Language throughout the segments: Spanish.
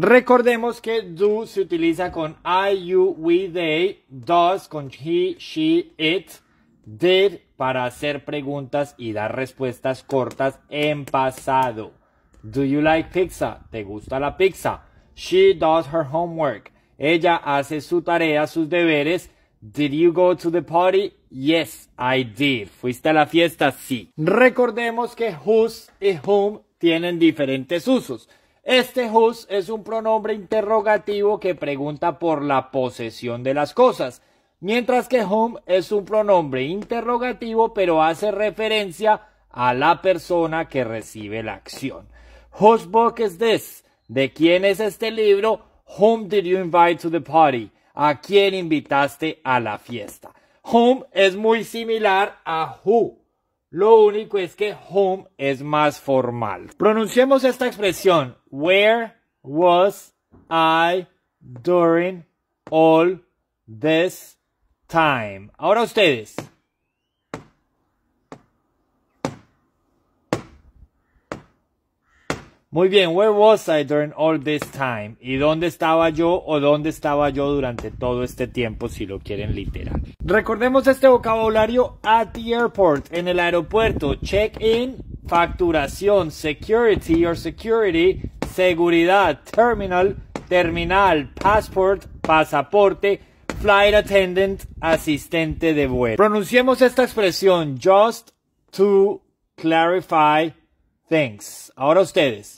Recordemos que do se utiliza con I, you, we, they, does con he, she, it, did para hacer preguntas y dar respuestas cortas en pasado. Do you like pizza? ¿Te gusta la pizza? She does her homework. Ella hace su tarea, sus deberes. Did you go to the party? Yes, I did. ¿Fuiste a la fiesta? Sí. Recordemos que whose y whom tienen diferentes usos. Este whose es un pronombre interrogativo que pregunta por la posesión de las cosas, mientras que whom es un pronombre interrogativo pero hace referencia a la persona que recibe la acción. Whose book is this? ¿De quién es este libro? Whom did you invite to the party? ¿A quién invitaste a la fiesta? Whom es muy similar a who. Lo único es que home es más formal. Pronunciemos esta expresión. Where was I during all this time? Ahora ustedes. Muy bien, where was I during all this time? ¿Y dónde estaba yo o dónde estaba yo durante todo este tiempo si lo quieren literal? Recordemos este vocabulario at the airport, en el aeropuerto, check-in, facturación, security or security, seguridad, terminal, terminal, passport, pasaporte, flight attendant, asistente de vuelo. Pronunciemos esta expresión just to clarify Thanks. Ahora ustedes.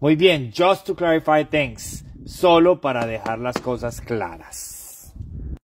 Muy bien, just to clarify things, solo para dejar las cosas claras.